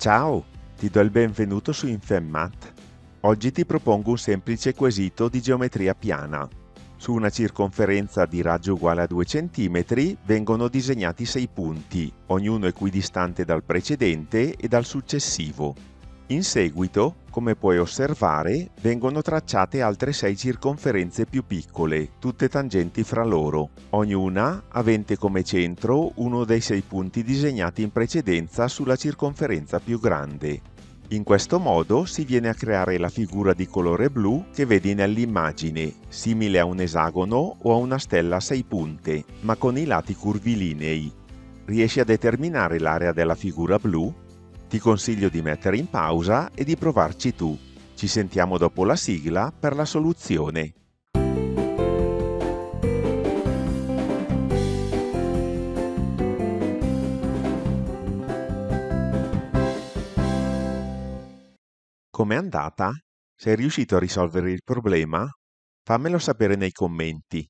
Ciao, ti do il benvenuto su Infermat. Oggi ti propongo un semplice quesito di geometria piana. Su una circonferenza di raggio uguale a 2 cm vengono disegnati 6 punti, ognuno equidistante dal precedente e dal successivo. In seguito, come puoi osservare, vengono tracciate altre sei circonferenze più piccole, tutte tangenti fra loro, ognuna avente come centro uno dei sei punti disegnati in precedenza sulla circonferenza più grande. In questo modo si viene a creare la figura di colore blu che vedi nell'immagine, simile a un esagono o a una stella a sei punte, ma con i lati curvilinei. Riesci a determinare l'area della figura blu ti consiglio di mettere in pausa e di provarci tu. Ci sentiamo dopo la sigla per la soluzione. Com'è andata? Sei riuscito a risolvere il problema? Fammelo sapere nei commenti.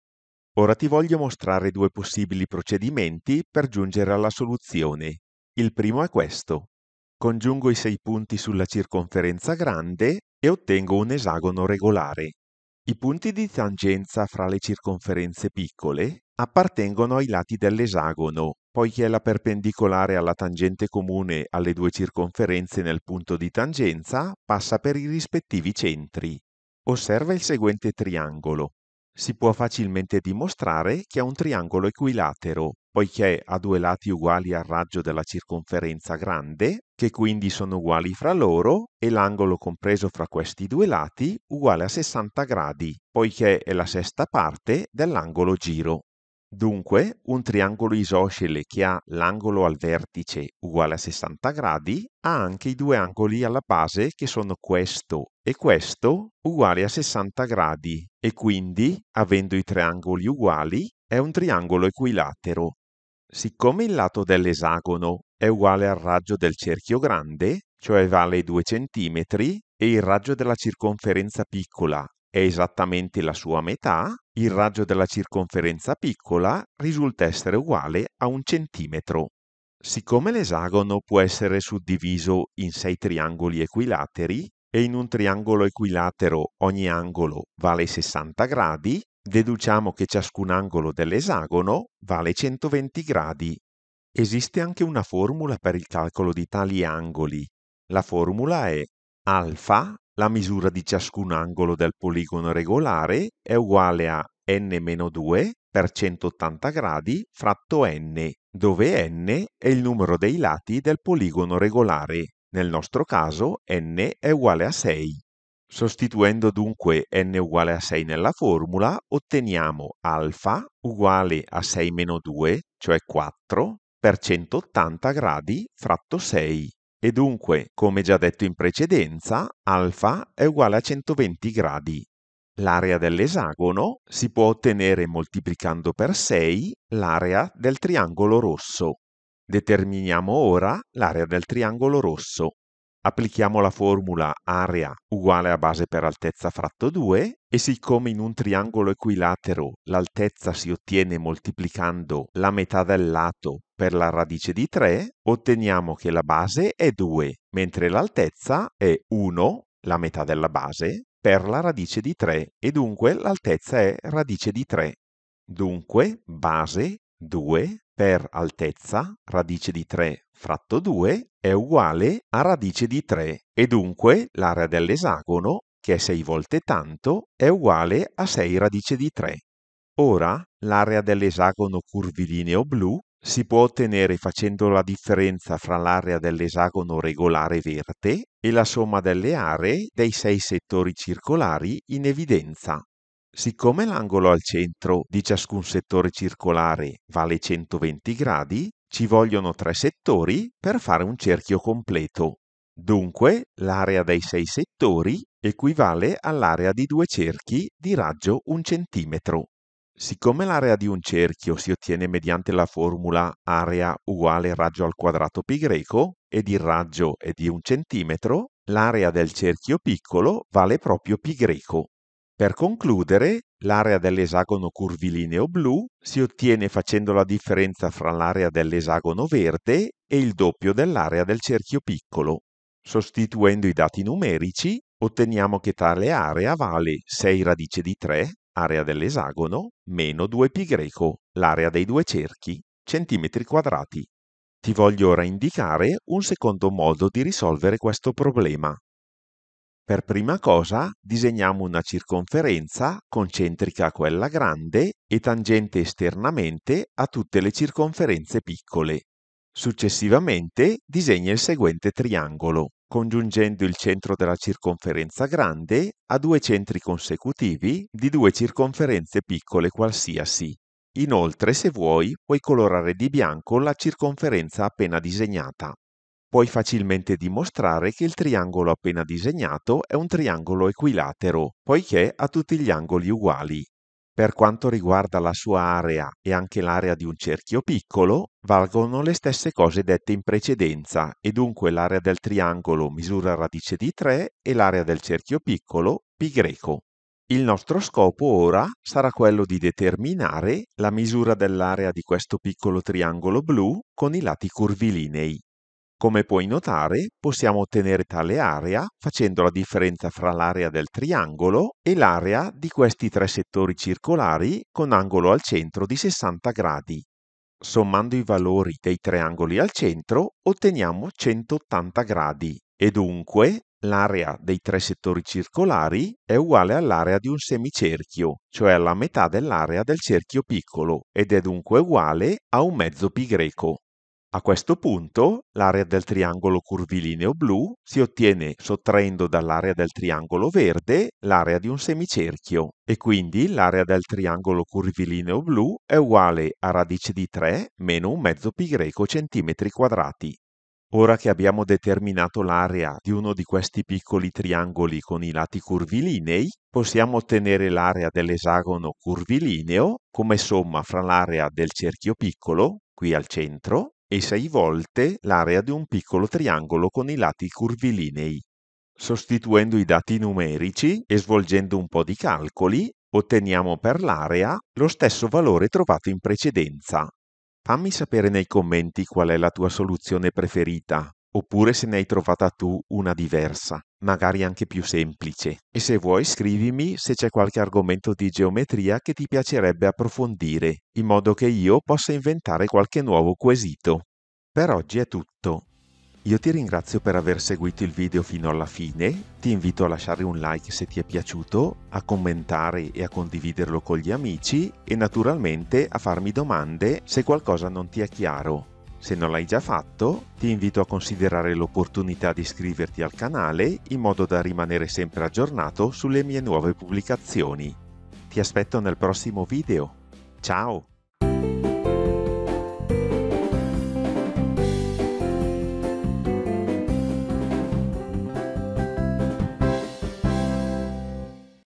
Ora ti voglio mostrare due possibili procedimenti per giungere alla soluzione. Il primo è questo. Congiungo i sei punti sulla circonferenza grande e ottengo un esagono regolare. I punti di tangenza fra le circonferenze piccole appartengono ai lati dell'esagono, poiché la perpendicolare alla tangente comune alle due circonferenze nel punto di tangenza passa per i rispettivi centri. Osserva il seguente triangolo. Si può facilmente dimostrare che è un triangolo equilatero, poiché ha due lati uguali al raggio della circonferenza grande, che quindi sono uguali fra loro, e l'angolo compreso fra questi due lati uguale a 60 gradi, poiché è la sesta parte dell'angolo giro. Dunque, un triangolo isoscele che ha l'angolo al vertice uguale a 60 gradi ha anche i due angoli alla base che sono questo e questo uguali a 60 gradi e quindi, avendo i tre angoli uguali, è un triangolo equilatero. Siccome il lato dell'esagono è uguale al raggio del cerchio grande, cioè vale 2 cm, e il raggio della circonferenza piccola è esattamente la sua metà, il raggio della circonferenza piccola risulta essere uguale a un centimetro. Siccome l'esagono può essere suddiviso in sei triangoli equilateri e in un triangolo equilatero ogni angolo vale 60 gradi, Deduciamo che ciascun angolo dell'esagono vale 120 gradi. Esiste anche una formula per il calcolo di tali angoli. La formula è alfa, la misura di ciascun angolo del poligono regolare, è uguale a n-2 per 180 gradi fratto n, dove n è il numero dei lati del poligono regolare. Nel nostro caso n è uguale a 6. Sostituendo dunque n uguale a 6 nella formula, otteniamo alfa uguale a 6 meno 2, cioè 4, per 180 gradi fratto 6. E dunque, come già detto in precedenza, alfa è uguale a 120 gradi. L'area dell'esagono si può ottenere moltiplicando per 6 l'area del triangolo rosso. Determiniamo ora l'area del triangolo rosso. Applichiamo la formula area uguale a base per altezza fratto 2 e siccome in un triangolo equilatero l'altezza si ottiene moltiplicando la metà del lato per la radice di 3, otteniamo che la base è 2, mentre l'altezza è 1, la metà della base, per la radice di 3 e dunque l'altezza è radice di 3. Dunque base 2 per altezza, radice di 3 fratto 2 è uguale a radice di 3 e dunque l'area dell'esagono, che è 6 volte tanto, è uguale a 6 radice di 3. Ora l'area dell'esagono curvilineo blu si può ottenere facendo la differenza fra l'area dell'esagono regolare verde e la somma delle aree dei sei settori circolari in evidenza. Siccome l'angolo al centro di ciascun settore circolare vale 120 gradi, ci vogliono tre settori per fare un cerchio completo. Dunque, l'area dei sei settori equivale all'area di due cerchi di raggio 1 cm. Siccome l'area di un cerchio si ottiene mediante la formula area uguale raggio al quadrato pi greco ed il raggio è di 1 cm, l'area del cerchio piccolo vale proprio pi greco. Per concludere, l'area dell'esagono curvilineo blu si ottiene facendo la differenza fra l'area dell'esagono verde e il doppio dell'area del cerchio piccolo. Sostituendo i dati numerici, otteniamo che tale area vale 6 radice di 3, area dell'esagono, meno 2π, l'area dei due cerchi, centimetri quadrati. Ti voglio ora indicare un secondo modo di risolvere questo problema. Per prima cosa disegniamo una circonferenza concentrica a quella grande e tangente esternamente a tutte le circonferenze piccole. Successivamente disegna il seguente triangolo, congiungendo il centro della circonferenza grande a due centri consecutivi di due circonferenze piccole qualsiasi. Inoltre, se vuoi, puoi colorare di bianco la circonferenza appena disegnata. Puoi facilmente dimostrare che il triangolo appena disegnato è un triangolo equilatero, poiché ha tutti gli angoli uguali. Per quanto riguarda la sua area e anche l'area di un cerchio piccolo, valgono le stesse cose dette in precedenza e dunque l'area del triangolo misura radice di 3 e l'area del cerchio piccolo π Il nostro scopo ora sarà quello di determinare la misura dell'area di questo piccolo triangolo blu con i lati curvilinei. Come puoi notare, possiamo ottenere tale area facendo la differenza fra l'area del triangolo e l'area di questi tre settori circolari con angolo al centro di 60 gradi. Sommando i valori dei tre angoli al centro otteniamo 180 gradi e dunque l'area dei tre settori circolari è uguale all'area di un semicerchio, cioè alla metà dell'area del cerchio piccolo, ed è dunque uguale a un mezzo pi greco. A questo punto l'area del triangolo curvilineo blu si ottiene sottraendo dall'area del triangolo verde l'area di un semicerchio e quindi l'area del triangolo curvilineo blu è uguale a radice di 3 meno un mezzo pi greco centimetri quadrati. Ora che abbiamo determinato l'area di uno di questi piccoli triangoli con i lati curvilinei, possiamo ottenere l'area dell'esagono curvilineo come somma fra l'area del cerchio piccolo, qui al centro, e 6 volte l'area di un piccolo triangolo con i lati curvilinei. Sostituendo i dati numerici e svolgendo un po' di calcoli, otteniamo per l'area lo stesso valore trovato in precedenza. Fammi sapere nei commenti qual è la tua soluzione preferita oppure se ne hai trovata tu una diversa, magari anche più semplice. E se vuoi scrivimi se c'è qualche argomento di geometria che ti piacerebbe approfondire, in modo che io possa inventare qualche nuovo quesito. Per oggi è tutto. Io ti ringrazio per aver seguito il video fino alla fine, ti invito a lasciare un like se ti è piaciuto, a commentare e a condividerlo con gli amici e naturalmente a farmi domande se qualcosa non ti è chiaro. Se non l'hai già fatto, ti invito a considerare l'opportunità di iscriverti al canale in modo da rimanere sempre aggiornato sulle mie nuove pubblicazioni. Ti aspetto nel prossimo video. Ciao!